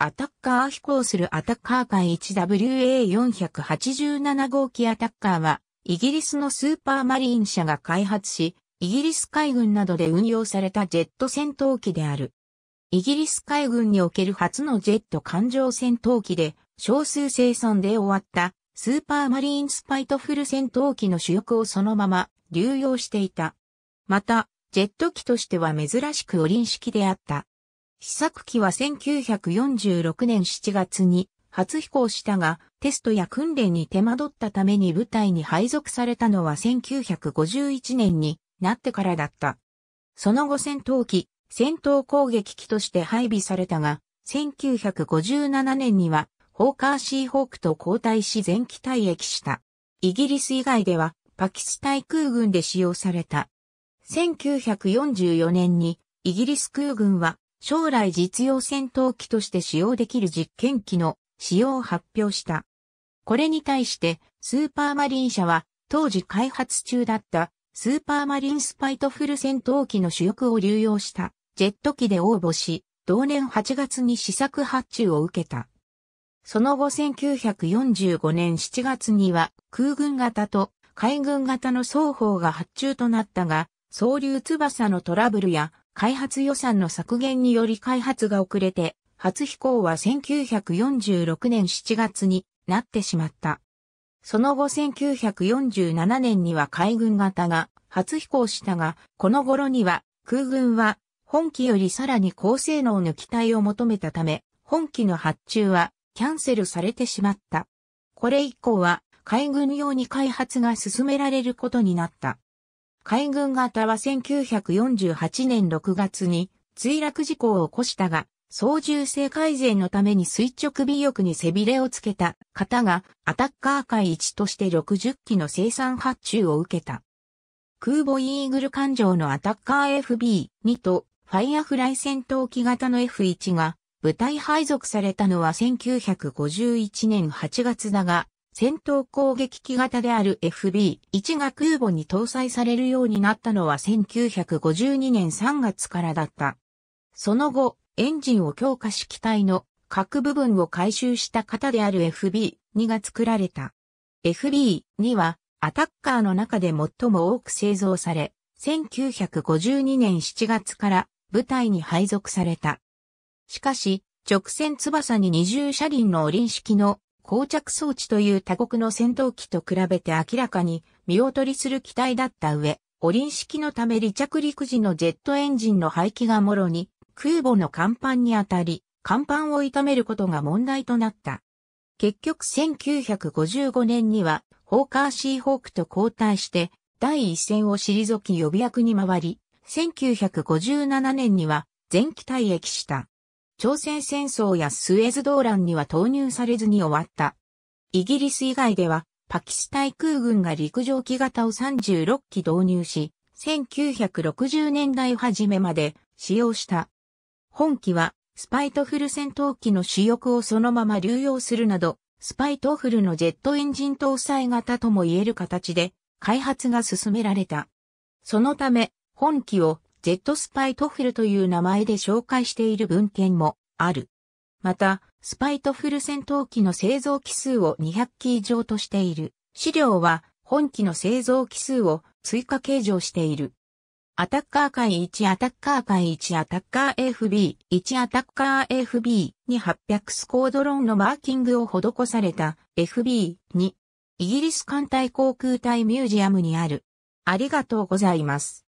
アタッカー飛行するアタッカー艦 1WA487 号機アタッカーは、イギリスのスーパーマリン社が開発し、イギリス海軍などで運用されたジェット戦闘機である。イギリス海軍における初のジェット艦上戦闘機で、少数生産で終わった、スーパーマリーンスパイトフル戦闘機の主力をそのまま流用していた。また、ジェット機としては珍しくオリン式であった。試作機は1946年7月に初飛行したが、テストや訓練に手間取ったために部隊に配属されたのは1951年になってからだった。その後戦闘機、戦闘攻撃機として配備されたが、1957年には、ホーカーシーホークと交代し前期退役した。イギリス以外では、パキスタイ空軍で使用された。1944年に、イギリス空軍は、将来実用戦闘機として使用できる実験機の使用を発表した。これに対してスーパーマリン社は当時開発中だったスーパーマリンスパイトフル戦闘機の主力を流用したジェット機で応募し、同年8月に試作発注を受けた。その後1945年7月には空軍型と海軍型の双方が発注となったが、総流翼のトラブルや開発予算の削減により開発が遅れて、初飛行は1946年7月になってしまった。その後1947年には海軍型が初飛行したが、この頃には空軍は本機よりさらに高性能の機体を求めたため、本機の発注はキャンセルされてしまった。これ以降は海軍用に開発が進められることになった。海軍型は1948年6月に墜落事故を起こしたが、操縦性改善のために垂直尾翼に背びれをつけた方がアタッカー海1として60機の生産発注を受けた。空母イーグル艦上のアタッカー FB2 とファイアフライ戦闘機型の F1 が部隊配属されたのは1951年8月だが、戦闘攻撃機型である FB1 が空母に搭載されるようになったのは1952年3月からだった。その後、エンジンを強化し機体の各部分を回収した型である FB2 が作られた。FB2 はアタッカーの中で最も多く製造され、1952年7月から部隊に配属された。しかし、直線翼に二重車輪のお輪式の膠着装置という他国の戦闘機と比べて明らかに見劣りする機体だった上、オリン式のため離着陸時のジェットエンジンの排気がもろに空母の甲板に当たり、甲板を傷めることが問題となった。結局1955年には、ホーカーシーホークと交代して、第一線を退き予備役に回り、1957年には全機退役した。朝鮮戦争やスエズ動乱には投入されずに終わった。イギリス以外では、パキスタイ空軍が陸上機型を36機導入し、1960年代初めまで使用した。本機は、スパイトフル戦闘機の主翼をそのまま流用するなど、スパイトフルのジェットエンジン搭載型とも言える形で、開発が進められた。そのため、本機をジェットスパイトフルという名前で紹介している文献もある。また、スパイトフル戦闘機の製造機数を200機以上としている。資料は本機の製造機数を追加計上している。アタッカー界1アタッカー界1アタッカー FB、1アタッカー FB に800スコードロンのマーキングを施された FB に、イギリス艦隊航空隊ミュージアムにある。ありがとうございます。